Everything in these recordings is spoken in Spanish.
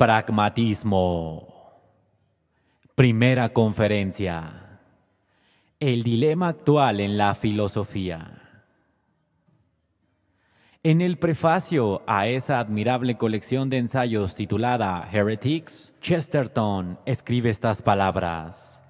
pragmatismo. Primera conferencia. El dilema actual en la filosofía. En el prefacio a esa admirable colección de ensayos titulada Heretics, Chesterton escribe estas palabras.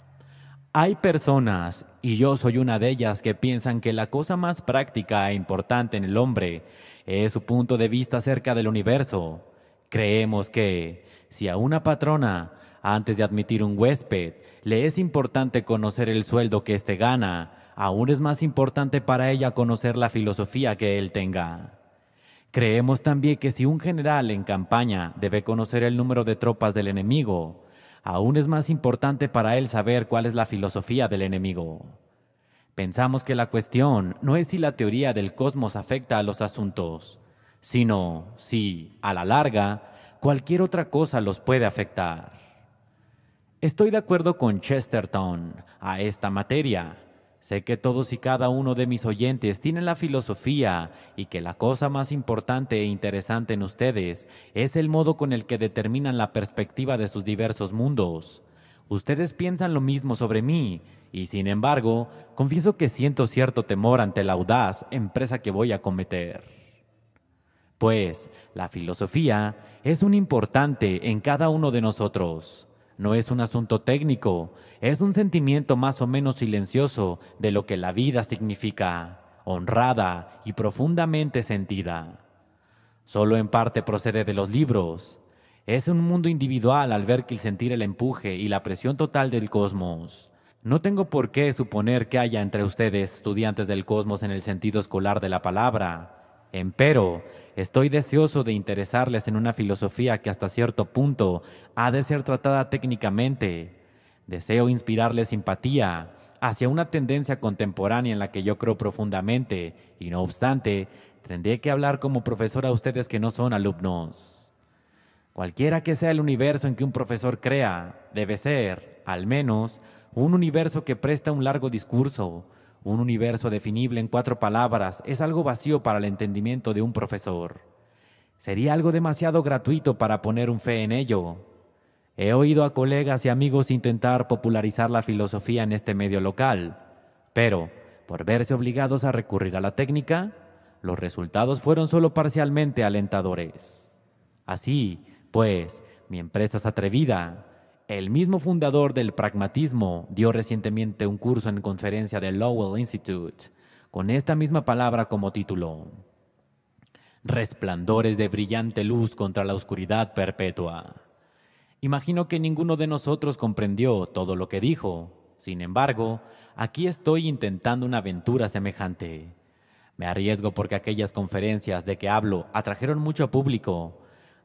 Hay personas, y yo soy una de ellas, que piensan que la cosa más práctica e importante en el hombre es su punto de vista acerca del universo, Creemos que si a una patrona, antes de admitir un huésped, le es importante conocer el sueldo que éste gana, aún es más importante para ella conocer la filosofía que él tenga. Creemos también que si un general en campaña debe conocer el número de tropas del enemigo, aún es más importante para él saber cuál es la filosofía del enemigo. Pensamos que la cuestión no es si la teoría del cosmos afecta a los asuntos, sino si, a la larga, cualquier otra cosa los puede afectar. Estoy de acuerdo con Chesterton a esta materia. Sé que todos y cada uno de mis oyentes tienen la filosofía y que la cosa más importante e interesante en ustedes es el modo con el que determinan la perspectiva de sus diversos mundos. Ustedes piensan lo mismo sobre mí y, sin embargo, confieso que siento cierto temor ante la audaz empresa que voy a cometer. Pues la filosofía es un importante en cada uno de nosotros. No es un asunto técnico, es un sentimiento más o menos silencioso de lo que la vida significa, honrada y profundamente sentida. Solo en parte procede de los libros. Es un mundo individual al ver que el sentir el empuje y la presión total del cosmos. No tengo por qué suponer que haya entre ustedes estudiantes del cosmos en el sentido escolar de la palabra, Empero, estoy deseoso de interesarles en una filosofía que hasta cierto punto ha de ser tratada técnicamente. Deseo inspirarles simpatía hacia una tendencia contemporánea en la que yo creo profundamente, y no obstante, tendré que hablar como profesor a ustedes que no son alumnos. Cualquiera que sea el universo en que un profesor crea, debe ser, al menos, un universo que presta un largo discurso, un universo definible en cuatro palabras es algo vacío para el entendimiento de un profesor. Sería algo demasiado gratuito para poner un fe en ello. He oído a colegas y amigos intentar popularizar la filosofía en este medio local, pero, por verse obligados a recurrir a la técnica, los resultados fueron solo parcialmente alentadores. Así, pues, mi empresa es atrevida, el mismo fundador del pragmatismo dio recientemente un curso en conferencia del Lowell Institute con esta misma palabra como título. Resplandores de brillante luz contra la oscuridad perpetua. Imagino que ninguno de nosotros comprendió todo lo que dijo. Sin embargo, aquí estoy intentando una aventura semejante. Me arriesgo porque aquellas conferencias de que hablo atrajeron mucho público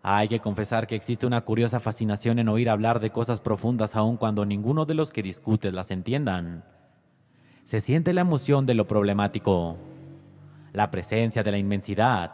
hay que confesar que existe una curiosa fascinación en oír hablar de cosas profundas aun cuando ninguno de los que discutes las entiendan. Se siente la emoción de lo problemático, la presencia de la inmensidad.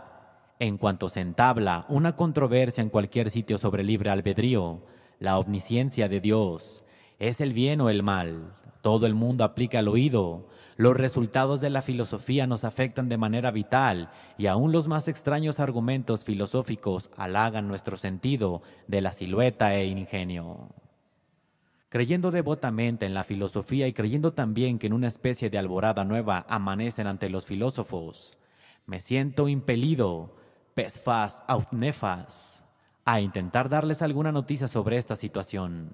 En cuanto se entabla una controversia en cualquier sitio sobre libre albedrío, la omnisciencia de Dios, ¿es el bien o el mal? Todo el mundo aplica el oído. Los resultados de la filosofía nos afectan de manera vital y aún los más extraños argumentos filosóficos halagan nuestro sentido de la silueta e ingenio. Creyendo devotamente en la filosofía y creyendo también que en una especie de alborada nueva amanecen ante los filósofos, me siento impelido, pesfas autnefas, a intentar darles alguna noticia sobre esta situación.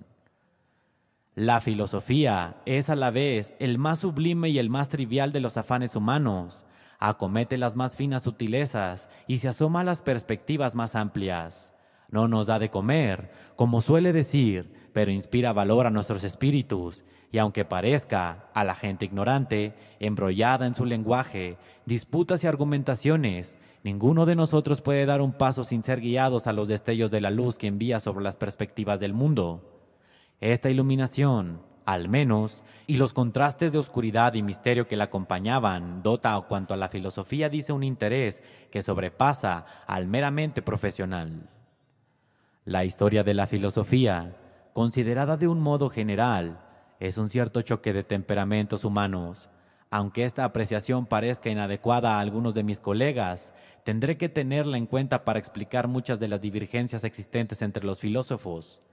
La filosofía es a la vez el más sublime y el más trivial de los afanes humanos, acomete las más finas sutilezas y se asoma a las perspectivas más amplias. No nos da de comer, como suele decir, pero inspira valor a nuestros espíritus, y aunque parezca a la gente ignorante, embrollada en su lenguaje, disputas y argumentaciones, ninguno de nosotros puede dar un paso sin ser guiados a los destellos de la luz que envía sobre las perspectivas del mundo. Esta iluminación, al menos, y los contrastes de oscuridad y misterio que la acompañaban, dota o cuanto a la filosofía dice un interés que sobrepasa al meramente profesional. La historia de la filosofía, considerada de un modo general, es un cierto choque de temperamentos humanos. Aunque esta apreciación parezca inadecuada a algunos de mis colegas, tendré que tenerla en cuenta para explicar muchas de las divergencias existentes entre los filósofos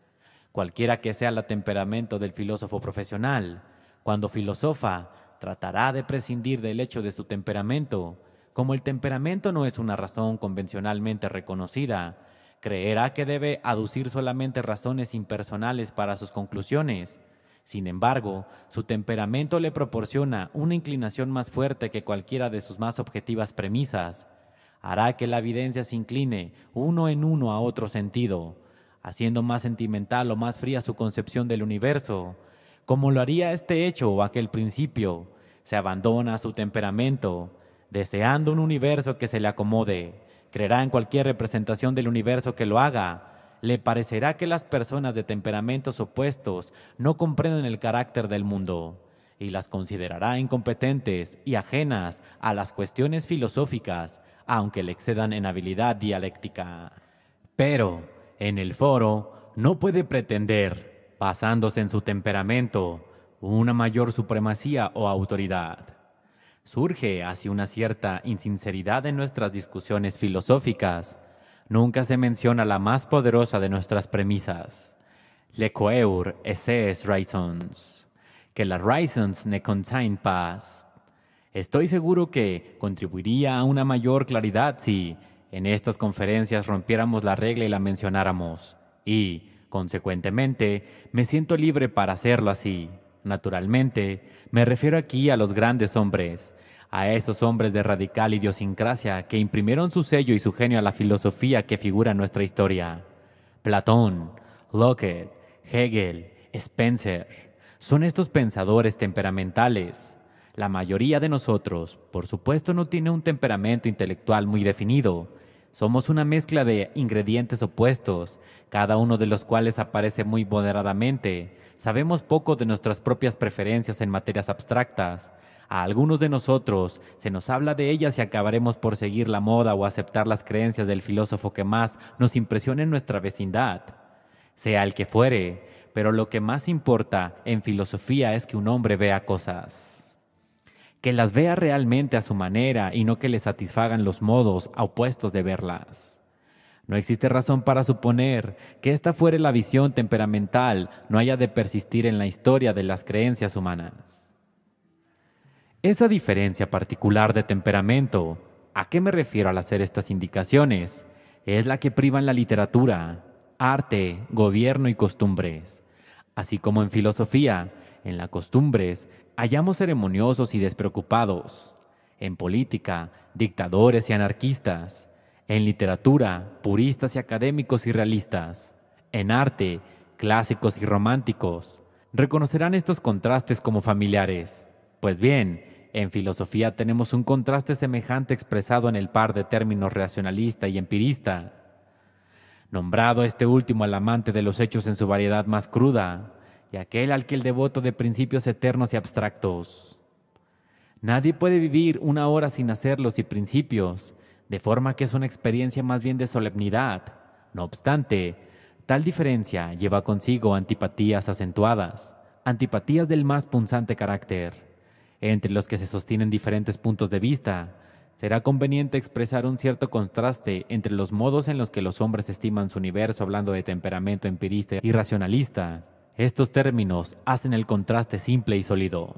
cualquiera que sea el temperamento del filósofo profesional, cuando filosofa, tratará de prescindir del hecho de su temperamento. Como el temperamento no es una razón convencionalmente reconocida, creerá que debe aducir solamente razones impersonales para sus conclusiones. Sin embargo, su temperamento le proporciona una inclinación más fuerte que cualquiera de sus más objetivas premisas. Hará que la evidencia se incline uno en uno a otro sentido, haciendo más sentimental o más fría su concepción del universo, como lo haría este hecho o aquel principio. Se abandona su temperamento, deseando un universo que se le acomode. Creerá en cualquier representación del universo que lo haga. Le parecerá que las personas de temperamentos opuestos no comprenden el carácter del mundo y las considerará incompetentes y ajenas a las cuestiones filosóficas, aunque le excedan en habilidad dialéctica. Pero, en el foro no puede pretender, basándose en su temperamento, una mayor supremacía o autoridad. Surge así una cierta insinceridad en nuestras discusiones filosóficas. Nunca se menciona la más poderosa de nuestras premisas. Le coeur ses raisons, que las raisons ne contain pas. Estoy seguro que contribuiría a una mayor claridad si en estas conferencias rompiéramos la regla y la mencionáramos, y, consecuentemente, me siento libre para hacerlo así. Naturalmente, me refiero aquí a los grandes hombres, a esos hombres de radical idiosincrasia que imprimieron su sello y su genio a la filosofía que figura en nuestra historia. Platón, Locke, Hegel, Spencer, son estos pensadores temperamentales. La mayoría de nosotros, por supuesto, no tiene un temperamento intelectual muy definido, somos una mezcla de ingredientes opuestos, cada uno de los cuales aparece muy moderadamente. Sabemos poco de nuestras propias preferencias en materias abstractas. A algunos de nosotros se nos habla de ellas y acabaremos por seguir la moda o aceptar las creencias del filósofo que más nos impresione en nuestra vecindad. Sea el que fuere, pero lo que más importa en filosofía es que un hombre vea cosas que las vea realmente a su manera y no que le satisfagan los modos opuestos de verlas. No existe razón para suponer que esta fuere la visión temperamental, no haya de persistir en la historia de las creencias humanas. Esa diferencia particular de temperamento, ¿a qué me refiero al hacer estas indicaciones? Es la que priva en la literatura, arte, gobierno y costumbres, así como en filosofía, en las costumbres hallamos ceremoniosos y despreocupados, en política, dictadores y anarquistas, en literatura, puristas y académicos y realistas, en arte, clásicos y románticos. Reconocerán estos contrastes como familiares. Pues bien, en filosofía tenemos un contraste semejante expresado en el par de términos racionalista y empirista. Nombrado este último al amante de los hechos en su variedad más cruda, y aquel al que el devoto de principios eternos y abstractos. Nadie puede vivir una hora sin hacerlos y principios, de forma que es una experiencia más bien de solemnidad. No obstante, tal diferencia lleva consigo antipatías acentuadas, antipatías del más punzante carácter. Entre los que se sostienen diferentes puntos de vista, será conveniente expresar un cierto contraste entre los modos en los que los hombres estiman su universo hablando de temperamento empirista y racionalista, estos términos hacen el contraste simple y sólido,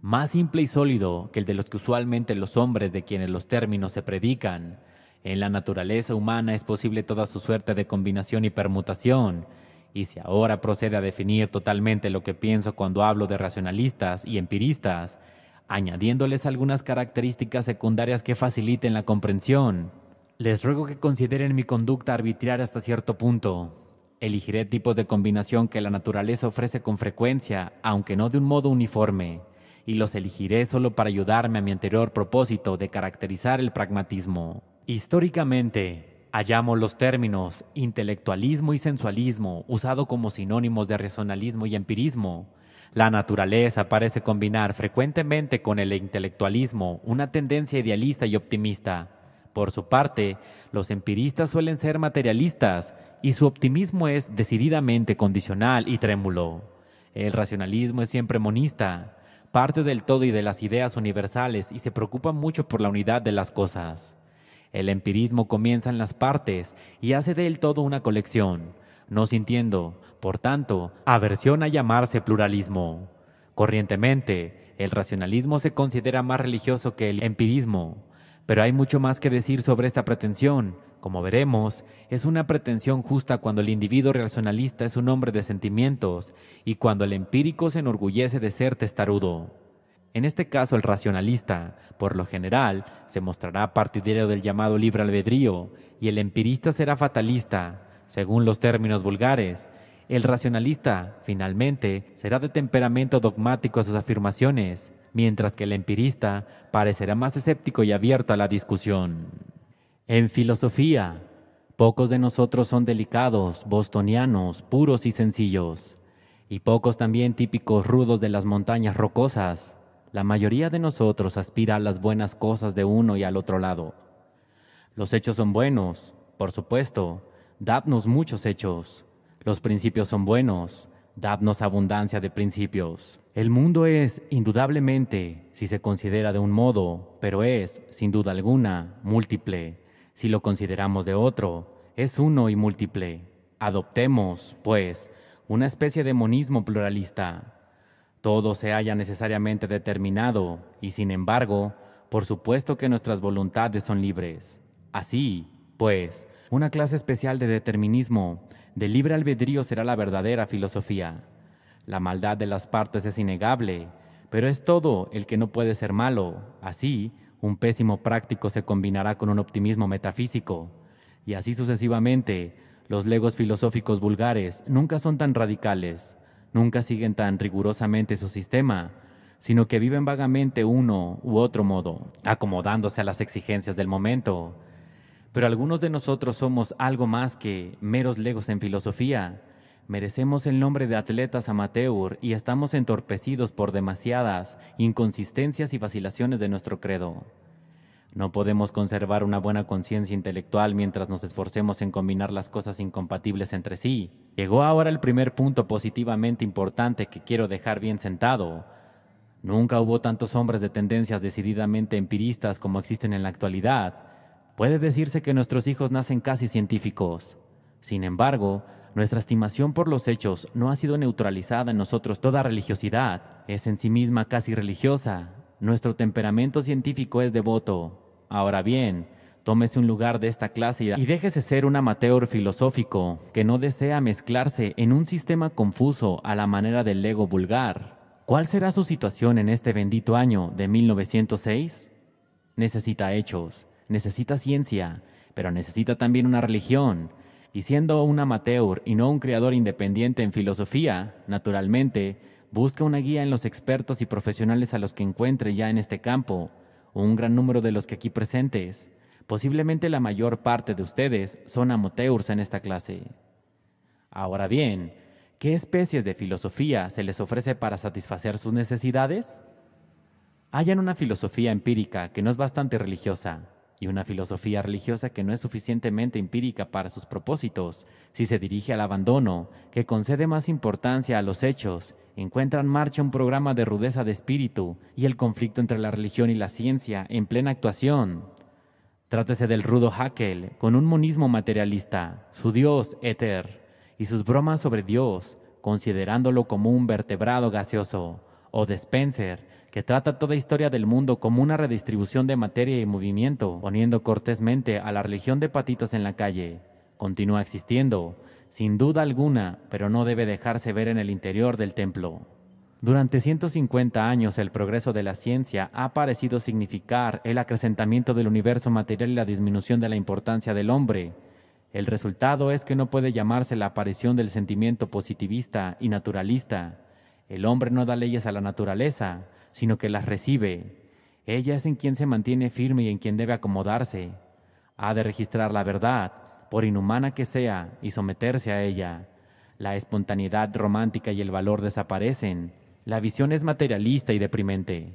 más simple y sólido que el de los que usualmente los hombres de quienes los términos se predican. En la naturaleza humana es posible toda su suerte de combinación y permutación, y si ahora procede a definir totalmente lo que pienso cuando hablo de racionalistas y empiristas, añadiéndoles algunas características secundarias que faciliten la comprensión, les ruego que consideren mi conducta arbitraria hasta cierto punto, Elegiré tipos de combinación que la naturaleza ofrece con frecuencia, aunque no de un modo uniforme, y los elegiré solo para ayudarme a mi anterior propósito de caracterizar el pragmatismo. Históricamente, hallamos los términos intelectualismo y sensualismo usado como sinónimos de racionalismo y empirismo. La naturaleza parece combinar frecuentemente con el intelectualismo una tendencia idealista y optimista. Por su parte, los empiristas suelen ser materialistas, y su optimismo es decididamente condicional y trémulo. El racionalismo es siempre monista, parte del todo y de las ideas universales y se preocupa mucho por la unidad de las cosas. El empirismo comienza en las partes y hace del todo una colección, no sintiendo, por tanto, aversión a llamarse pluralismo. Corrientemente, el racionalismo se considera más religioso que el empirismo, pero hay mucho más que decir sobre esta pretensión. Como veremos, es una pretensión justa cuando el individuo racionalista es un hombre de sentimientos y cuando el empírico se enorgullece de ser testarudo. En este caso, el racionalista, por lo general, se mostrará partidario del llamado libre albedrío y el empirista será fatalista, según los términos vulgares. El racionalista, finalmente, será de temperamento dogmático a sus afirmaciones mientras que el empirista parecerá más escéptico y abierto a la discusión. En filosofía, pocos de nosotros son delicados, bostonianos, puros y sencillos, y pocos también típicos rudos de las montañas rocosas. La mayoría de nosotros aspira a las buenas cosas de uno y al otro lado. Los hechos son buenos, por supuesto, dadnos muchos hechos. Los principios son buenos, dadnos abundancia de principios. El mundo es, indudablemente, si se considera de un modo, pero es, sin duda alguna, múltiple. Si lo consideramos de otro, es uno y múltiple. Adoptemos, pues, una especie de monismo pluralista. Todo se halla necesariamente determinado y, sin embargo, por supuesto que nuestras voluntades son libres. Así, pues, una clase especial de determinismo, de libre albedrío será la verdadera filosofía. La maldad de las partes es innegable, pero es todo el que no puede ser malo. Así, un pésimo práctico se combinará con un optimismo metafísico. Y así sucesivamente, los legos filosóficos vulgares nunca son tan radicales, nunca siguen tan rigurosamente su sistema, sino que viven vagamente uno u otro modo, acomodándose a las exigencias del momento. Pero algunos de nosotros somos algo más que meros legos en filosofía. Merecemos el nombre de atletas amateur y estamos entorpecidos por demasiadas inconsistencias y vacilaciones de nuestro credo. No podemos conservar una buena conciencia intelectual mientras nos esforcemos en combinar las cosas incompatibles entre sí. Llegó ahora el primer punto positivamente importante que quiero dejar bien sentado. Nunca hubo tantos hombres de tendencias decididamente empiristas como existen en la actualidad. Puede decirse que nuestros hijos nacen casi científicos. Sin embargo, nuestra estimación por los hechos no ha sido neutralizada en nosotros. Toda religiosidad es en sí misma casi religiosa. Nuestro temperamento científico es devoto. Ahora bien, tómese un lugar de esta clase y déjese ser un amateur filosófico que no desea mezclarse en un sistema confuso a la manera del ego vulgar. ¿Cuál será su situación en este bendito año de 1906? Necesita hechos, necesita ciencia, pero necesita también una religión y siendo un amateur y no un creador independiente en filosofía, naturalmente, busca una guía en los expertos y profesionales a los que encuentre ya en este campo, o un gran número de los que aquí presentes. Posiblemente la mayor parte de ustedes son amateurs en esta clase. Ahora bien, ¿qué especies de filosofía se les ofrece para satisfacer sus necesidades? Hayan una filosofía empírica que no es bastante religiosa, y una filosofía religiosa que no es suficientemente empírica para sus propósitos, si se dirige al abandono, que concede más importancia a los hechos, encuentra en marcha un programa de rudeza de espíritu y el conflicto entre la religión y la ciencia en plena actuación. Trátese del rudo Hackel, con un monismo materialista, su Dios éter, y sus bromas sobre Dios, considerándolo como un vertebrado gaseoso, o de Spencer, que trata toda historia del mundo como una redistribución de materia y movimiento, poniendo cortésmente a la religión de patitas en la calle. Continúa existiendo, sin duda alguna, pero no debe dejarse ver en el interior del templo. Durante 150 años el progreso de la ciencia ha parecido significar el acrecentamiento del universo material y la disminución de la importancia del hombre. El resultado es que no puede llamarse la aparición del sentimiento positivista y naturalista. El hombre no da leyes a la naturaleza, sino que las recibe. Ella es en quien se mantiene firme y en quien debe acomodarse. Ha de registrar la verdad, por inhumana que sea, y someterse a ella. La espontaneidad romántica y el valor desaparecen. La visión es materialista y deprimente.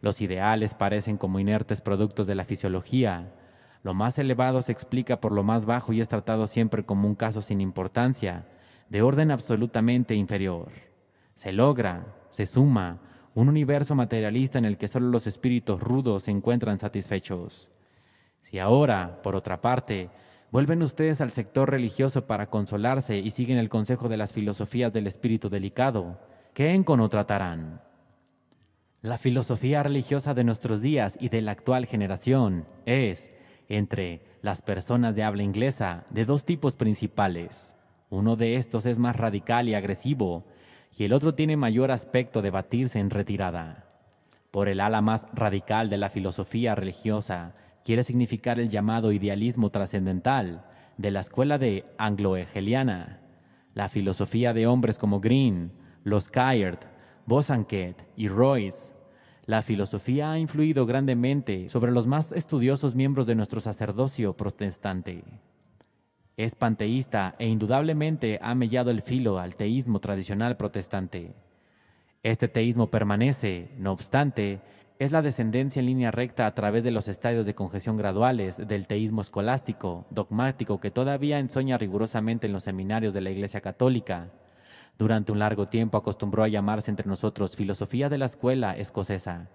Los ideales parecen como inertes productos de la fisiología. Lo más elevado se explica por lo más bajo y es tratado siempre como un caso sin importancia, de orden absolutamente inferior. Se logra, se suma, un universo materialista en el que solo los espíritus rudos se encuentran satisfechos. Si ahora, por otra parte, vuelven ustedes al sector religioso para consolarse y siguen el consejo de las filosofías del espíritu delicado, ¿qué encono tratarán? La filosofía religiosa de nuestros días y de la actual generación es, entre las personas de habla inglesa, de dos tipos principales. Uno de estos es más radical y agresivo, y el otro tiene mayor aspecto de batirse en retirada. Por el ala más radical de la filosofía religiosa quiere significar el llamado idealismo trascendental de la escuela de anglo-hegeliana, la filosofía de hombres como Green, los Caird, Bosanquet y Royce. La filosofía ha influido grandemente sobre los más estudiosos miembros de nuestro sacerdocio protestante. Es panteísta e indudablemente ha mellado el filo al teísmo tradicional protestante. Este teísmo permanece, no obstante, es la descendencia en línea recta a través de los estadios de congestión graduales del teísmo escolástico, dogmático que todavía ensoña rigurosamente en los seminarios de la Iglesia Católica. Durante un largo tiempo acostumbró a llamarse entre nosotros filosofía de la escuela escocesa.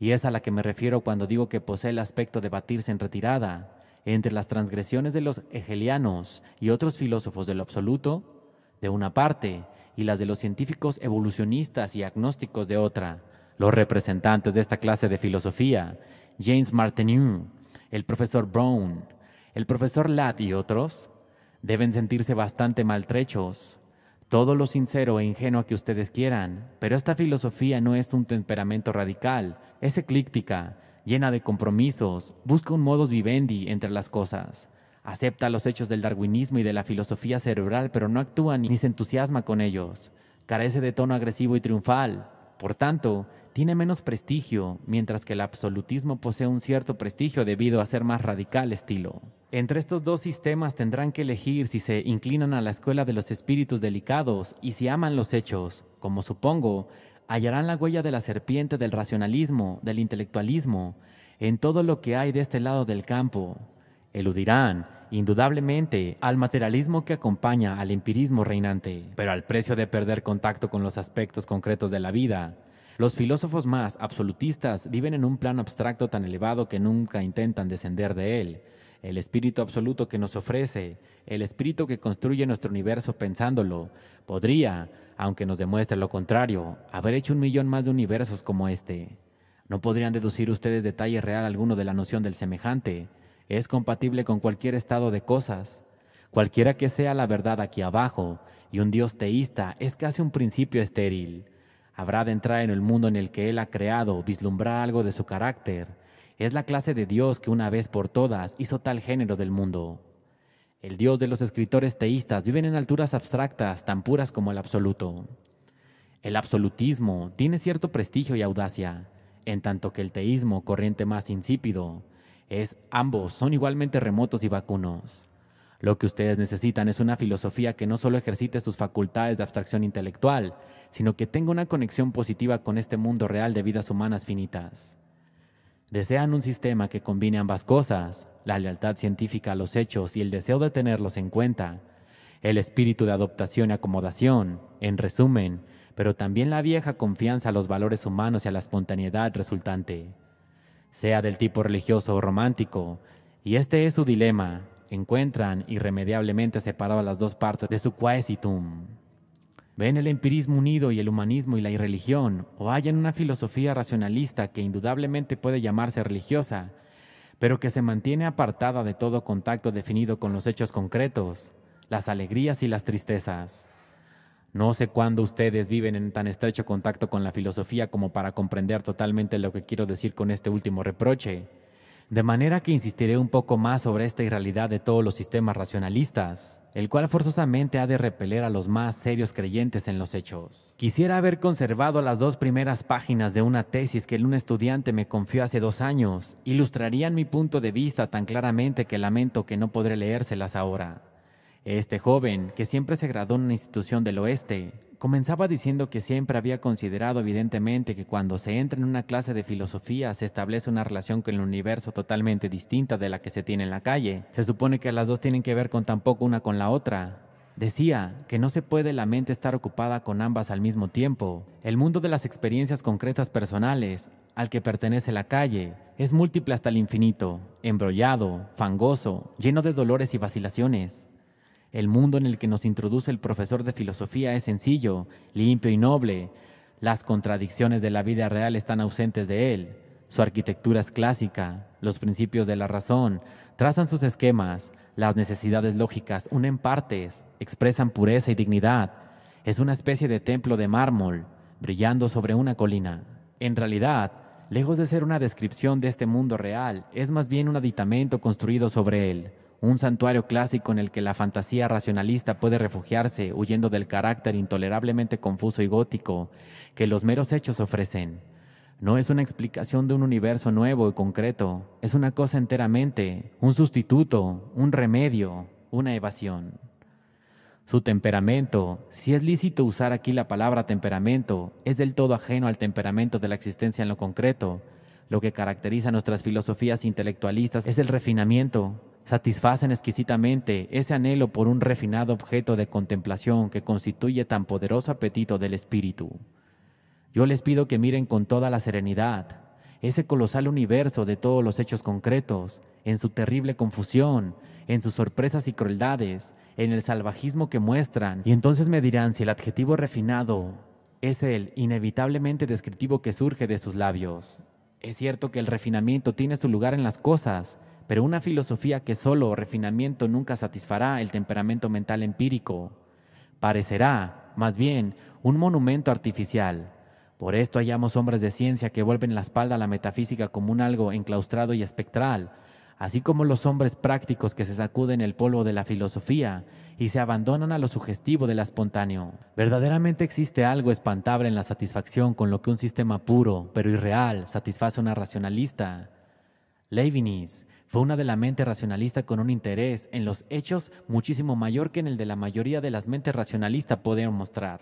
Y es a la que me refiero cuando digo que posee el aspecto de batirse en retirada, entre las transgresiones de los hegelianos y otros filósofos del absoluto, de una parte, y las de los científicos evolucionistas y agnósticos de otra. Los representantes de esta clase de filosofía, James Martineau, el profesor Brown, el profesor Latt y otros, deben sentirse bastante maltrechos. Todo lo sincero e ingenuo que ustedes quieran, pero esta filosofía no es un temperamento radical, es eclíptica, llena de compromisos, busca un modus vivendi entre las cosas. Acepta los hechos del darwinismo y de la filosofía cerebral, pero no actúa ni se entusiasma con ellos. Carece de tono agresivo y triunfal. Por tanto, tiene menos prestigio, mientras que el absolutismo posee un cierto prestigio debido a ser más radical estilo. Entre estos dos sistemas tendrán que elegir si se inclinan a la escuela de los espíritus delicados y si aman los hechos, como supongo, hallarán la huella de la serpiente del racionalismo, del intelectualismo, en todo lo que hay de este lado del campo. Eludirán, indudablemente, al materialismo que acompaña al empirismo reinante, pero al precio de perder contacto con los aspectos concretos de la vida. Los filósofos más absolutistas viven en un plano abstracto tan elevado que nunca intentan descender de él. El espíritu absoluto que nos ofrece, el espíritu que construye nuestro universo pensándolo, podría, aunque nos demuestre lo contrario, haber hecho un millón más de universos como este. No podrían deducir ustedes detalle real alguno de la noción del semejante. Es compatible con cualquier estado de cosas. Cualquiera que sea la verdad aquí abajo, y un dios teísta es casi un principio estéril. Habrá de entrar en el mundo en el que él ha creado, vislumbrar algo de su carácter. Es la clase de dios que una vez por todas hizo tal género del mundo. El Dios de los escritores teístas viven en alturas abstractas tan puras como el absoluto. El absolutismo tiene cierto prestigio y audacia, en tanto que el teísmo, corriente más insípido, es ambos son igualmente remotos y vacunos. Lo que ustedes necesitan es una filosofía que no solo ejercite sus facultades de abstracción intelectual, sino que tenga una conexión positiva con este mundo real de vidas humanas finitas. Desean un sistema que combine ambas cosas, la lealtad científica a los hechos y el deseo de tenerlos en cuenta, el espíritu de adoptación y acomodación, en resumen, pero también la vieja confianza a los valores humanos y a la espontaneidad resultante, sea del tipo religioso o romántico, y este es su dilema, encuentran irremediablemente separadas las dos partes de su quaesitum. Ven el empirismo unido y el humanismo y la irreligión, o hallan una filosofía racionalista que indudablemente puede llamarse religiosa, pero que se mantiene apartada de todo contacto definido con los hechos concretos, las alegrías y las tristezas. No sé cuándo ustedes viven en tan estrecho contacto con la filosofía como para comprender totalmente lo que quiero decir con este último reproche, de manera que insistiré un poco más sobre esta irrealidad de todos los sistemas racionalistas el cual forzosamente ha de repeler a los más serios creyentes en los hechos. Quisiera haber conservado las dos primeras páginas de una tesis que un estudiante me confió hace dos años, ilustrarían mi punto de vista tan claramente que lamento que no podré leérselas ahora. Este joven, que siempre se graduó en una institución del oeste, comenzaba diciendo que siempre había considerado evidentemente que cuando se entra en una clase de filosofía se establece una relación con el universo totalmente distinta de la que se tiene en la calle. Se supone que las dos tienen que ver con tampoco una con la otra. Decía que no se puede la mente estar ocupada con ambas al mismo tiempo. El mundo de las experiencias concretas personales, al que pertenece la calle, es múltiple hasta el infinito, embrollado, fangoso, lleno de dolores y vacilaciones. El mundo en el que nos introduce el profesor de filosofía es sencillo, limpio y noble. Las contradicciones de la vida real están ausentes de él. Su arquitectura es clásica, los principios de la razón trazan sus esquemas, las necesidades lógicas unen partes, expresan pureza y dignidad. Es una especie de templo de mármol, brillando sobre una colina. En realidad, lejos de ser una descripción de este mundo real, es más bien un aditamento construido sobre él un santuario clásico en el que la fantasía racionalista puede refugiarse huyendo del carácter intolerablemente confuso y gótico que los meros hechos ofrecen. No es una explicación de un universo nuevo y concreto, es una cosa enteramente, un sustituto, un remedio, una evasión. Su temperamento, si es lícito usar aquí la palabra temperamento, es del todo ajeno al temperamento de la existencia en lo concreto. Lo que caracteriza nuestras filosofías intelectualistas es el refinamiento, satisfacen exquisitamente ese anhelo por un refinado objeto de contemplación que constituye tan poderoso apetito del espíritu. Yo les pido que miren con toda la serenidad ese colosal universo de todos los hechos concretos, en su terrible confusión, en sus sorpresas y crueldades, en el salvajismo que muestran, y entonces me dirán si el adjetivo refinado es el inevitablemente descriptivo que surge de sus labios. Es cierto que el refinamiento tiene su lugar en las cosas, pero una filosofía que solo refinamiento nunca satisfará el temperamento mental empírico. Parecerá, más bien, un monumento artificial. Por esto hallamos hombres de ciencia que vuelven la espalda a la metafísica como un algo enclaustrado y espectral, así como los hombres prácticos que se sacuden el polvo de la filosofía y se abandonan a lo sugestivo del espontáneo. Verdaderamente existe algo espantable en la satisfacción con lo que un sistema puro, pero irreal, satisface a una racionalista. Leibniz fue una de la mente racionalista con un interés en los hechos muchísimo mayor que en el de la mayoría de las mentes racionalistas podían mostrar.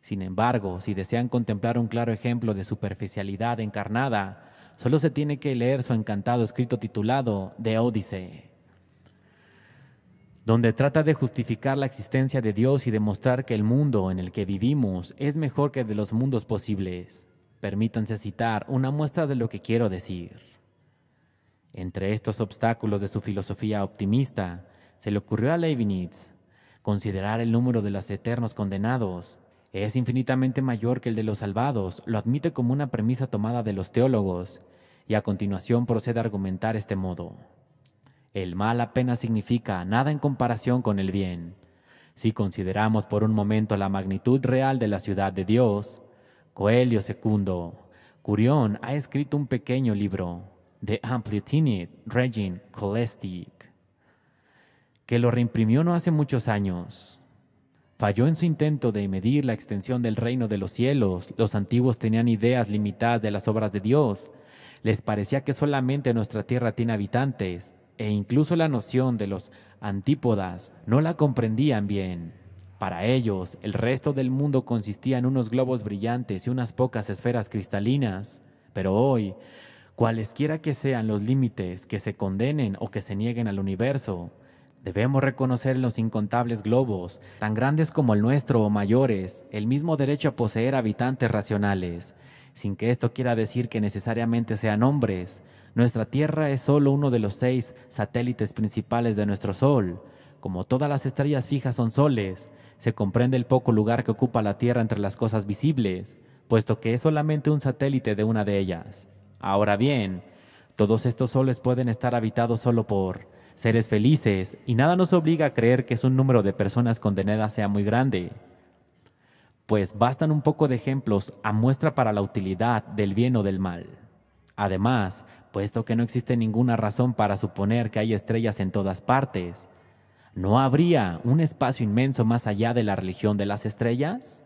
Sin embargo, si desean contemplar un claro ejemplo de superficialidad encarnada, solo se tiene que leer su encantado escrito titulado The Odyssey, donde trata de justificar la existencia de Dios y demostrar que el mundo en el que vivimos es mejor que de los mundos posibles. Permítanse citar una muestra de lo que quiero decir. Entre estos obstáculos de su filosofía optimista, se le ocurrió a Leibniz considerar el número de los eternos condenados. Es infinitamente mayor que el de los salvados, lo admite como una premisa tomada de los teólogos, y a continuación procede a argumentar este modo. El mal apenas significa nada en comparación con el bien. Si consideramos por un momento la magnitud real de la ciudad de Dios, Coelio II, Curión ha escrito un pequeño libro, de Amplitinid Regin Colestic, que lo reimprimió no hace muchos años. Falló en su intento de medir la extensión del reino de los cielos. Los antiguos tenían ideas limitadas de las obras de Dios. Les parecía que solamente nuestra tierra tiene habitantes, e incluso la noción de los antípodas no la comprendían bien. Para ellos, el resto del mundo consistía en unos globos brillantes y unas pocas esferas cristalinas. Pero hoy, Cualesquiera que sean los límites que se condenen o que se nieguen al universo, debemos reconocer en los incontables globos, tan grandes como el nuestro o mayores, el mismo derecho a poseer habitantes racionales, sin que esto quiera decir que necesariamente sean hombres. Nuestra Tierra es solo uno de los seis satélites principales de nuestro Sol. Como todas las estrellas fijas son soles, se comprende el poco lugar que ocupa la Tierra entre las cosas visibles, puesto que es solamente un satélite de una de ellas. Ahora bien, todos estos soles pueden estar habitados solo por seres felices y nada nos obliga a creer que su número de personas condenadas sea muy grande. Pues bastan un poco de ejemplos a muestra para la utilidad del bien o del mal. Además, puesto que no existe ninguna razón para suponer que hay estrellas en todas partes, ¿no habría un espacio inmenso más allá de la religión de las estrellas?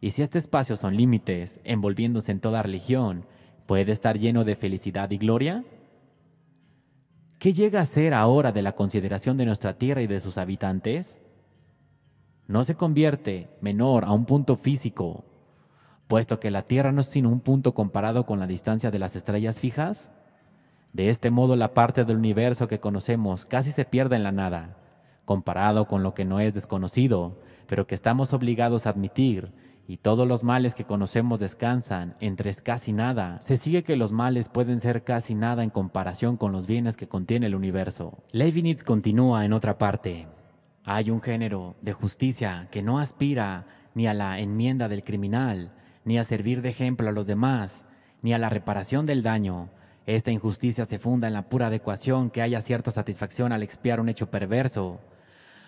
Y si este espacio son límites, envolviéndose en toda religión, puede estar lleno de felicidad y gloria? ¿Qué llega a ser ahora de la consideración de nuestra tierra y de sus habitantes? No se convierte menor a un punto físico, puesto que la tierra no es sino un punto comparado con la distancia de las estrellas fijas. De este modo la parte del universo que conocemos casi se pierde en la nada, comparado con lo que no es desconocido, pero que estamos obligados a admitir y todos los males que conocemos descansan entre es casi nada, se sigue que los males pueden ser casi nada en comparación con los bienes que contiene el universo. Leibniz continúa en otra parte. Hay un género de justicia que no aspira ni a la enmienda del criminal, ni a servir de ejemplo a los demás, ni a la reparación del daño. Esta injusticia se funda en la pura adecuación que haya cierta satisfacción al expiar un hecho perverso.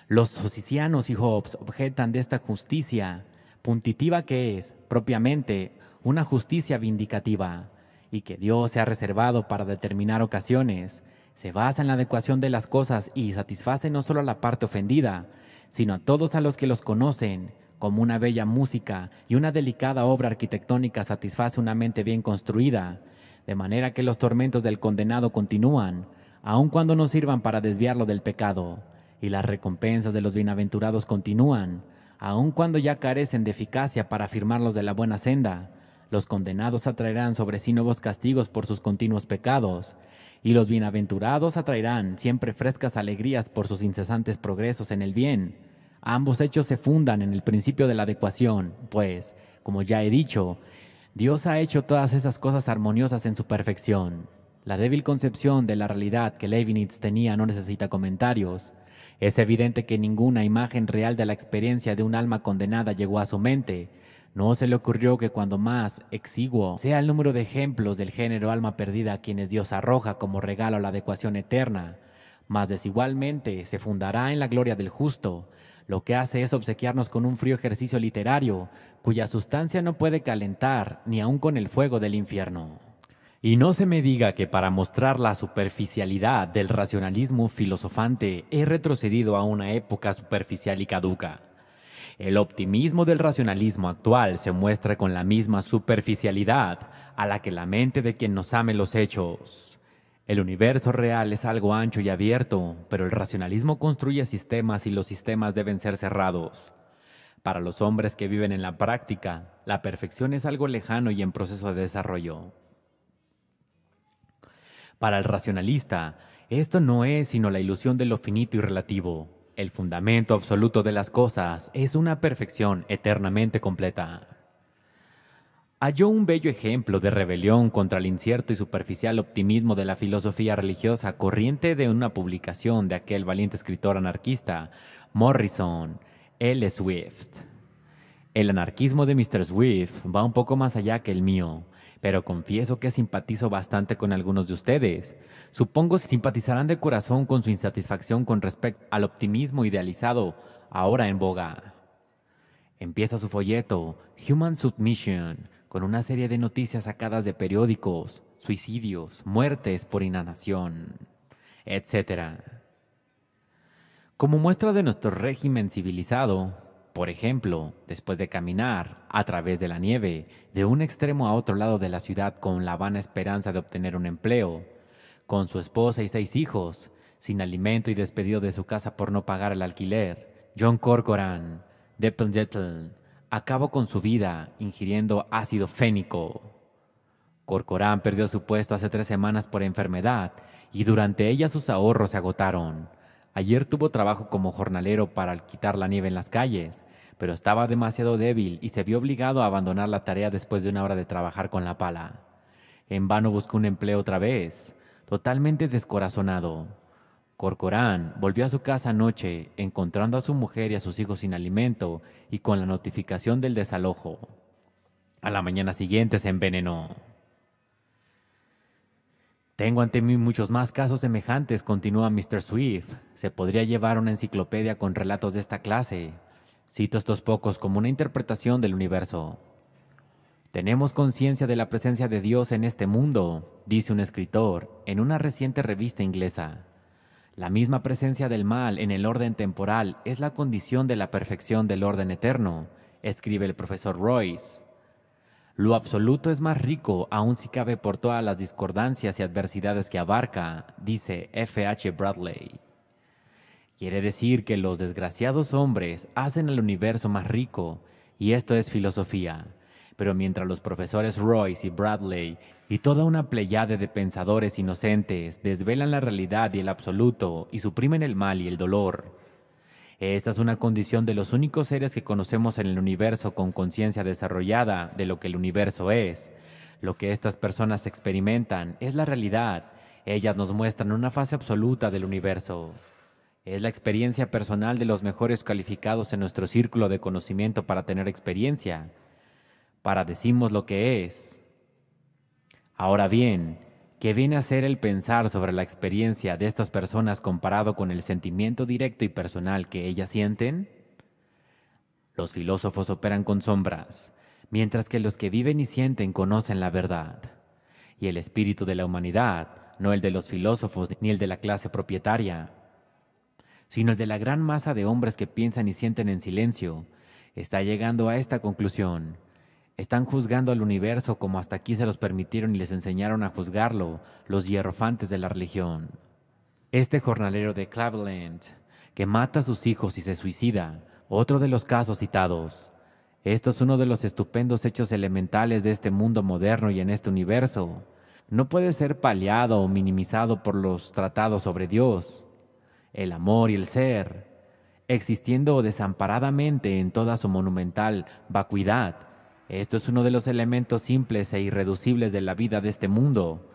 Los socicianos y Hobbes objetan de esta justicia puntitiva que es, propiamente, una justicia vindicativa, y que Dios se ha reservado para determinar ocasiones, se basa en la adecuación de las cosas y satisface no solo a la parte ofendida, sino a todos a los que los conocen, como una bella música y una delicada obra arquitectónica satisface una mente bien construida, de manera que los tormentos del condenado continúan, aun cuando no sirvan para desviarlo del pecado, y las recompensas de los bienaventurados continúan, aun cuando ya carecen de eficacia para afirmarlos de la buena senda, los condenados atraerán sobre sí nuevos castigos por sus continuos pecados, y los bienaventurados atraerán siempre frescas alegrías por sus incesantes progresos en el bien. Ambos hechos se fundan en el principio de la adecuación, pues, como ya he dicho, Dios ha hecho todas esas cosas armoniosas en su perfección. La débil concepción de la realidad que Leibniz tenía no necesita comentarios. Es evidente que ninguna imagen real de la experiencia de un alma condenada llegó a su mente. No se le ocurrió que cuando más exiguo sea el número de ejemplos del género alma perdida a quienes Dios arroja como regalo a la adecuación eterna, más desigualmente se fundará en la gloria del justo. Lo que hace es obsequiarnos con un frío ejercicio literario, cuya sustancia no puede calentar ni aun con el fuego del infierno. Y no se me diga que para mostrar la superficialidad del racionalismo filosofante he retrocedido a una época superficial y caduca. El optimismo del racionalismo actual se muestra con la misma superficialidad a la que la mente de quien nos ame los hechos. El universo real es algo ancho y abierto, pero el racionalismo construye sistemas y los sistemas deben ser cerrados. Para los hombres que viven en la práctica, la perfección es algo lejano y en proceso de desarrollo. Para el racionalista, esto no es sino la ilusión de lo finito y relativo. El fundamento absoluto de las cosas es una perfección eternamente completa. Halló un bello ejemplo de rebelión contra el incierto y superficial optimismo de la filosofía religiosa corriente de una publicación de aquel valiente escritor anarquista, Morrison L. Swift. El anarquismo de Mr. Swift va un poco más allá que el mío pero confieso que simpatizo bastante con algunos de ustedes. Supongo que simpatizarán de corazón con su insatisfacción con respecto al optimismo idealizado, ahora en boga. Empieza su folleto, Human Submission, con una serie de noticias sacadas de periódicos, suicidios, muertes por inanación, etc. Como muestra de nuestro régimen civilizado, por ejemplo, después de caminar a través de la nieve de un extremo a otro lado de la ciudad con la vana esperanza de obtener un empleo, con su esposa y seis hijos, sin alimento y despedido de su casa por no pagar el alquiler, John Corcoran, de Jettle, acabó con su vida ingiriendo ácido fénico. Corcoran perdió su puesto hace tres semanas por enfermedad y durante ella sus ahorros se agotaron. Ayer tuvo trabajo como jornalero para quitar la nieve en las calles, pero estaba demasiado débil y se vio obligado a abandonar la tarea después de una hora de trabajar con la pala. En vano buscó un empleo otra vez, totalmente descorazonado. Corcorán volvió a su casa anoche, encontrando a su mujer y a sus hijos sin alimento y con la notificación del desalojo. A la mañana siguiente se envenenó. Tengo ante mí muchos más casos semejantes, continúa Mr. Swift. Se podría llevar una enciclopedia con relatos de esta clase. Cito estos pocos como una interpretación del universo. Tenemos conciencia de la presencia de Dios en este mundo, dice un escritor en una reciente revista inglesa. La misma presencia del mal en el orden temporal es la condición de la perfección del orden eterno, escribe el profesor Royce. Lo absoluto es más rico, aun si cabe por todas las discordancias y adversidades que abarca, dice F. H. Bradley. Quiere decir que los desgraciados hombres hacen el universo más rico, y esto es filosofía. Pero mientras los profesores Royce y Bradley y toda una pleyade de pensadores inocentes desvelan la realidad y el absoluto y suprimen el mal y el dolor, esta es una condición de los únicos seres que conocemos en el universo con conciencia desarrollada de lo que el universo es. Lo que estas personas experimentan es la realidad. Ellas nos muestran una fase absoluta del universo. Es la experiencia personal de los mejores calificados en nuestro círculo de conocimiento para tener experiencia. Para decimos lo que es. Ahora bien, ¿Qué viene a ser el pensar sobre la experiencia de estas personas comparado con el sentimiento directo y personal que ellas sienten? Los filósofos operan con sombras, mientras que los que viven y sienten conocen la verdad. Y el espíritu de la humanidad, no el de los filósofos ni el de la clase propietaria, sino el de la gran masa de hombres que piensan y sienten en silencio, está llegando a esta conclusión están juzgando al universo como hasta aquí se los permitieron y les enseñaron a juzgarlo los hierrofantes de la religión. Este jornalero de Cleveland, que mata a sus hijos y se suicida, otro de los casos citados. Esto es uno de los estupendos hechos elementales de este mundo moderno y en este universo. No puede ser paliado o minimizado por los tratados sobre Dios, el amor y el ser, existiendo desamparadamente en toda su monumental vacuidad esto es uno de los elementos simples e irreducibles de la vida de este mundo.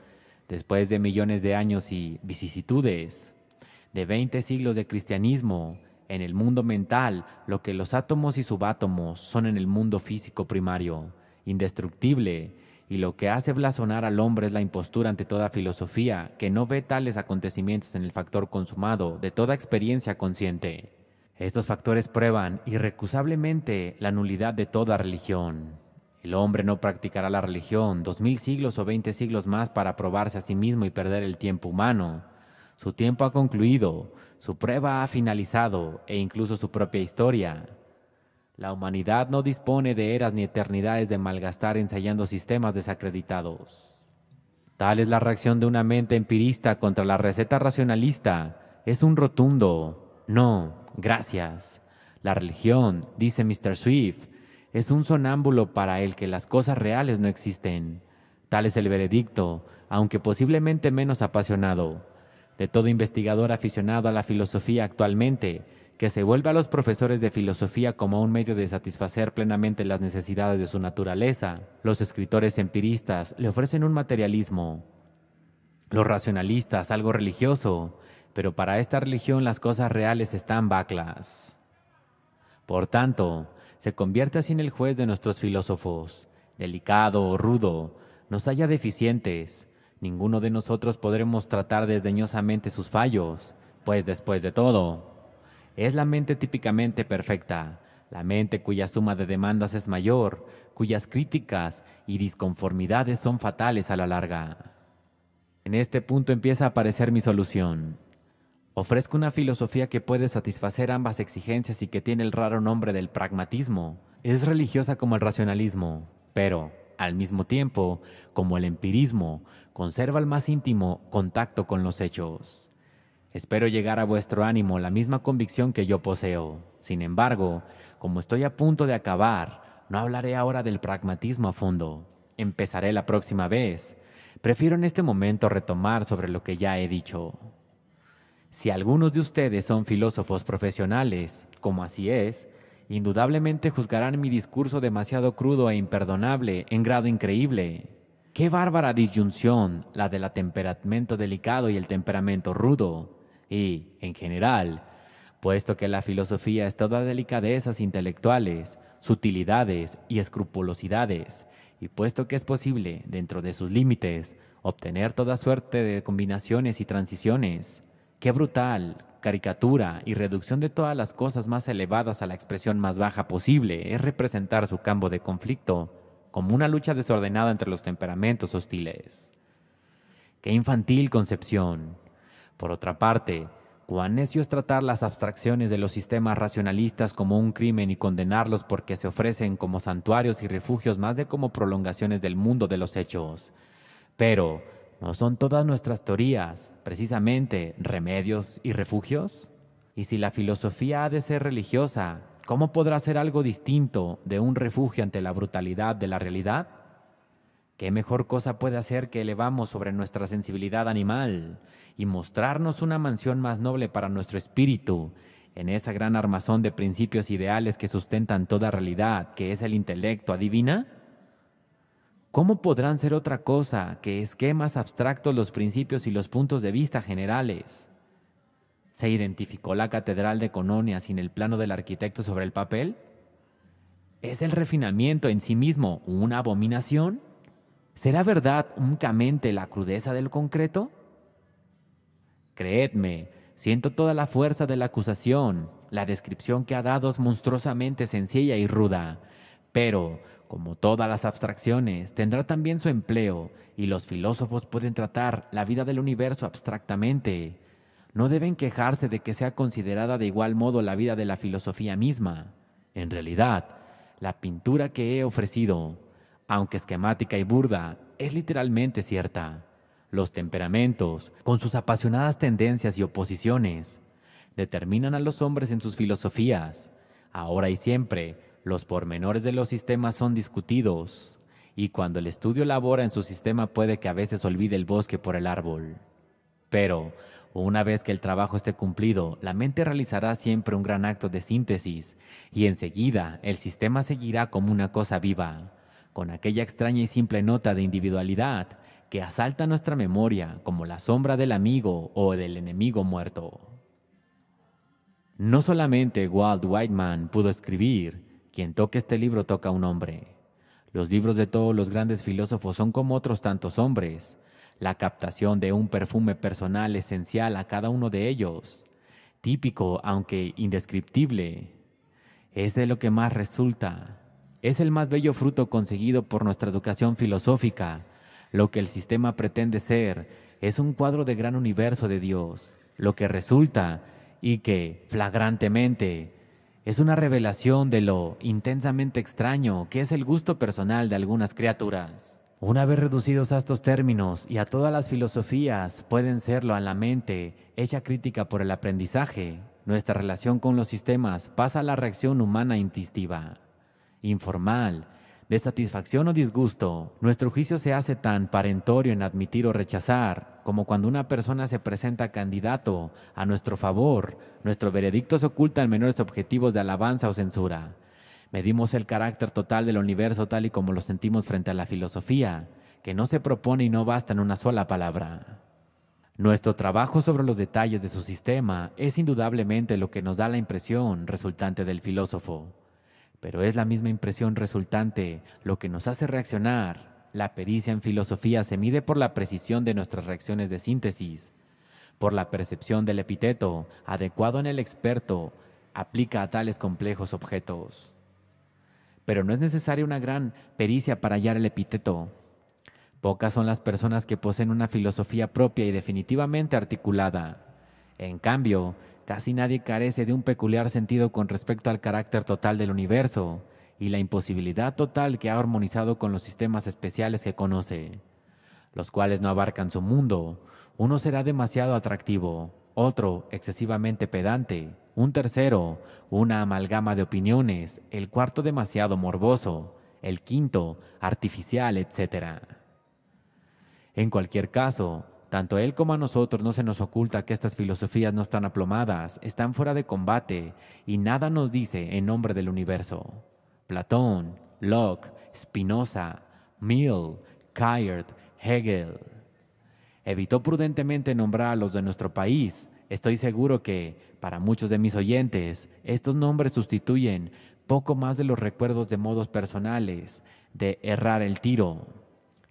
Después de millones de años y vicisitudes, de 20 siglos de cristianismo, en el mundo mental, lo que los átomos y subátomos son en el mundo físico primario, indestructible, y lo que hace blasonar al hombre es la impostura ante toda filosofía que no ve tales acontecimientos en el factor consumado de toda experiencia consciente. Estos factores prueban irrecusablemente la nulidad de toda religión. El hombre no practicará la religión dos mil siglos o veinte siglos más para probarse a sí mismo y perder el tiempo humano. Su tiempo ha concluido, su prueba ha finalizado e incluso su propia historia. La humanidad no dispone de eras ni eternidades de malgastar ensayando sistemas desacreditados. Tal es la reacción de una mente empirista contra la receta racionalista. Es un rotundo no, gracias. La religión, dice Mr. Swift, es un sonámbulo para el que las cosas reales no existen. Tal es el veredicto, aunque posiblemente menos apasionado, de todo investigador aficionado a la filosofía actualmente, que se vuelve a los profesores de filosofía como un medio de satisfacer plenamente las necesidades de su naturaleza. Los escritores empiristas le ofrecen un materialismo, los racionalistas algo religioso, pero para esta religión las cosas reales están baclas. Por tanto, se convierte así en el juez de nuestros filósofos, delicado o rudo, nos haya deficientes. Ninguno de nosotros podremos tratar desdeñosamente sus fallos, pues después de todo, es la mente típicamente perfecta, la mente cuya suma de demandas es mayor, cuyas críticas y disconformidades son fatales a la larga. En este punto empieza a aparecer mi solución. Ofrezco una filosofía que puede satisfacer ambas exigencias y que tiene el raro nombre del pragmatismo. Es religiosa como el racionalismo, pero, al mismo tiempo, como el empirismo, conserva el más íntimo contacto con los hechos. Espero llegar a vuestro ánimo la misma convicción que yo poseo. Sin embargo, como estoy a punto de acabar, no hablaré ahora del pragmatismo a fondo. Empezaré la próxima vez. Prefiero en este momento retomar sobre lo que ya he dicho. Si algunos de ustedes son filósofos profesionales, como así es, indudablemente juzgarán mi discurso demasiado crudo e imperdonable en grado increíble. Qué bárbara disyunción la del temperamento delicado y el temperamento rudo. Y, en general, puesto que la filosofía es toda delicadezas intelectuales, sutilidades y escrupulosidades, y puesto que es posible, dentro de sus límites, obtener toda suerte de combinaciones y transiciones, Qué brutal, caricatura y reducción de todas las cosas más elevadas a la expresión más baja posible es representar su campo de conflicto como una lucha desordenada entre los temperamentos hostiles. Qué infantil concepción. Por otra parte, cuán necio es tratar las abstracciones de los sistemas racionalistas como un crimen y condenarlos porque se ofrecen como santuarios y refugios más de como prolongaciones del mundo de los hechos. Pero, ¿No son todas nuestras teorías precisamente remedios y refugios? Y si la filosofía ha de ser religiosa, ¿cómo podrá ser algo distinto de un refugio ante la brutalidad de la realidad? ¿Qué mejor cosa puede hacer que elevamos sobre nuestra sensibilidad animal y mostrarnos una mansión más noble para nuestro espíritu en esa gran armazón de principios ideales que sustentan toda realidad, que es el intelecto adivina? ¿Cómo podrán ser otra cosa que esquemas abstractos los principios y los puntos de vista generales? ¿Se identificó la Catedral de Cononia sin el plano del arquitecto sobre el papel? ¿Es el refinamiento en sí mismo una abominación? ¿Será verdad únicamente la crudeza del concreto? Creedme, siento toda la fuerza de la acusación, la descripción que ha dado es monstruosamente sencilla y ruda, pero como todas las abstracciones, tendrá también su empleo y los filósofos pueden tratar la vida del universo abstractamente. No deben quejarse de que sea considerada de igual modo la vida de la filosofía misma. En realidad, la pintura que he ofrecido, aunque esquemática y burda, es literalmente cierta. Los temperamentos, con sus apasionadas tendencias y oposiciones, determinan a los hombres en sus filosofías, ahora y siempre, los pormenores de los sistemas son discutidos y cuando el estudio labora en su sistema puede que a veces olvide el bosque por el árbol. Pero, una vez que el trabajo esté cumplido, la mente realizará siempre un gran acto de síntesis y enseguida el sistema seguirá como una cosa viva, con aquella extraña y simple nota de individualidad que asalta nuestra memoria como la sombra del amigo o del enemigo muerto. No solamente Walt Whiteman pudo escribir, quien toque este libro toca a un hombre. Los libros de todos los grandes filósofos son como otros tantos hombres. La captación de un perfume personal esencial a cada uno de ellos, típico aunque indescriptible, es de lo que más resulta. Es el más bello fruto conseguido por nuestra educación filosófica. Lo que el sistema pretende ser es un cuadro de gran universo de Dios. Lo que resulta y que, flagrantemente, es una revelación de lo intensamente extraño que es el gusto personal de algunas criaturas. Una vez reducidos a estos términos y a todas las filosofías pueden serlo a la mente, hecha crítica por el aprendizaje, nuestra relación con los sistemas pasa a la reacción humana instintiva, informal, de satisfacción o disgusto, nuestro juicio se hace tan parentorio en admitir o rechazar, como cuando una persona se presenta candidato a nuestro favor, nuestro veredicto se oculta en menores objetivos de alabanza o censura. Medimos el carácter total del universo tal y como lo sentimos frente a la filosofía, que no se propone y no basta en una sola palabra. Nuestro trabajo sobre los detalles de su sistema es indudablemente lo que nos da la impresión resultante del filósofo pero es la misma impresión resultante lo que nos hace reaccionar. La pericia en filosofía se mide por la precisión de nuestras reacciones de síntesis, por la percepción del epíteto adecuado en el experto, aplica a tales complejos objetos. Pero no es necesaria una gran pericia para hallar el epíteto. Pocas son las personas que poseen una filosofía propia y definitivamente articulada. En cambio, Casi nadie carece de un peculiar sentido con respecto al carácter total del universo y la imposibilidad total que ha armonizado con los sistemas especiales que conoce, los cuales no abarcan su mundo. Uno será demasiado atractivo, otro excesivamente pedante, un tercero, una amalgama de opiniones, el cuarto demasiado morboso, el quinto artificial, etc. En cualquier caso, tanto él como a nosotros no se nos oculta que estas filosofías no están aplomadas, están fuera de combate y nada nos dice en nombre del universo. Platón, Locke, Spinoza, Mill, Caird, Hegel. Evitó prudentemente nombrar a los de nuestro país. Estoy seguro que, para muchos de mis oyentes, estos nombres sustituyen poco más de los recuerdos de modos personales, de errar el tiro.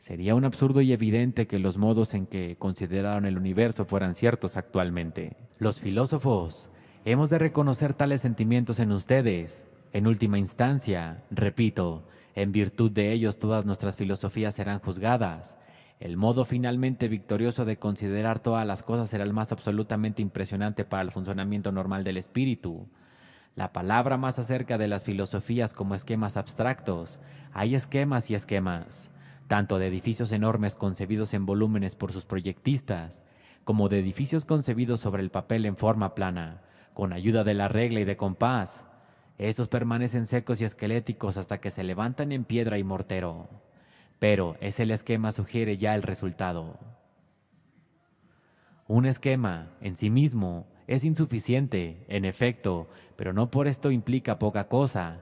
Sería un absurdo y evidente que los modos en que consideraron el universo fueran ciertos actualmente. Los filósofos hemos de reconocer tales sentimientos en ustedes. En última instancia, repito, en virtud de ellos todas nuestras filosofías serán juzgadas. El modo finalmente victorioso de considerar todas las cosas será el más absolutamente impresionante para el funcionamiento normal del espíritu. La palabra más acerca de las filosofías como esquemas abstractos. Hay esquemas y esquemas tanto de edificios enormes concebidos en volúmenes por sus proyectistas, como de edificios concebidos sobre el papel en forma plana, con ayuda de la regla y de compás. Estos permanecen secos y esqueléticos hasta que se levantan en piedra y mortero. Pero ese esquema sugiere ya el resultado. Un esquema, en sí mismo, es insuficiente, en efecto, pero no por esto implica poca cosa,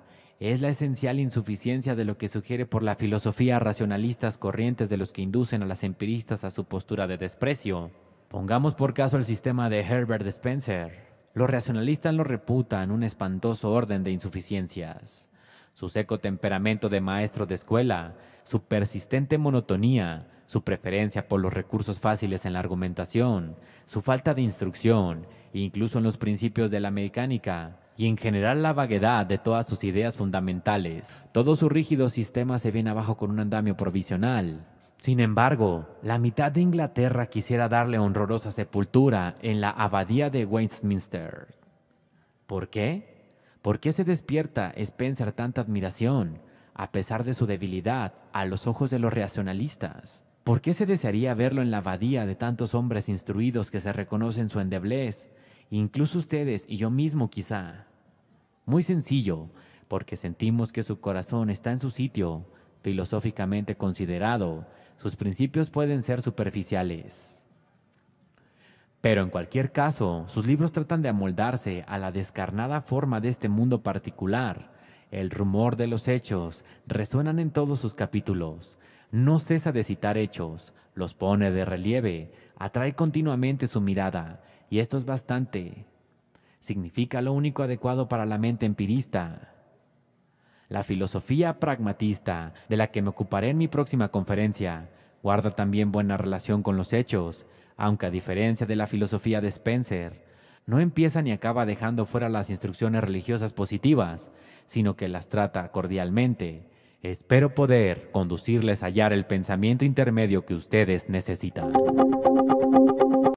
es la esencial insuficiencia de lo que sugiere por la filosofía racionalistas corrientes de los que inducen a las empiristas a su postura de desprecio. Pongamos por caso el sistema de Herbert Spencer. Los racionalistas lo reputan un espantoso orden de insuficiencias. Su seco temperamento de maestro de escuela, su persistente monotonía, su preferencia por los recursos fáciles en la argumentación, su falta de instrucción, incluso en los principios de la mecánica, y en general la vaguedad de todas sus ideas fundamentales. Todo su rígido sistema se viene abajo con un andamio provisional. Sin embargo, la mitad de Inglaterra quisiera darle honrorosa sepultura en la abadía de Westminster. ¿Por qué? ¿Por qué se despierta Spencer tanta admiración, a pesar de su debilidad, a los ojos de los reaccionalistas? ¿Por qué se desearía verlo en la abadía de tantos hombres instruidos que se reconocen su endeblez incluso ustedes y yo mismo quizá. Muy sencillo, porque sentimos que su corazón está en su sitio, filosóficamente considerado, sus principios pueden ser superficiales. Pero en cualquier caso, sus libros tratan de amoldarse a la descarnada forma de este mundo particular. El rumor de los hechos resuenan en todos sus capítulos. No cesa de citar hechos, los pone de relieve, atrae continuamente su mirada, y esto es bastante, significa lo único adecuado para la mente empirista. La filosofía pragmatista, de la que me ocuparé en mi próxima conferencia, guarda también buena relación con los hechos, aunque a diferencia de la filosofía de Spencer, no empieza ni acaba dejando fuera las instrucciones religiosas positivas, sino que las trata cordialmente. Espero poder conducirles a hallar el pensamiento intermedio que ustedes necesitan.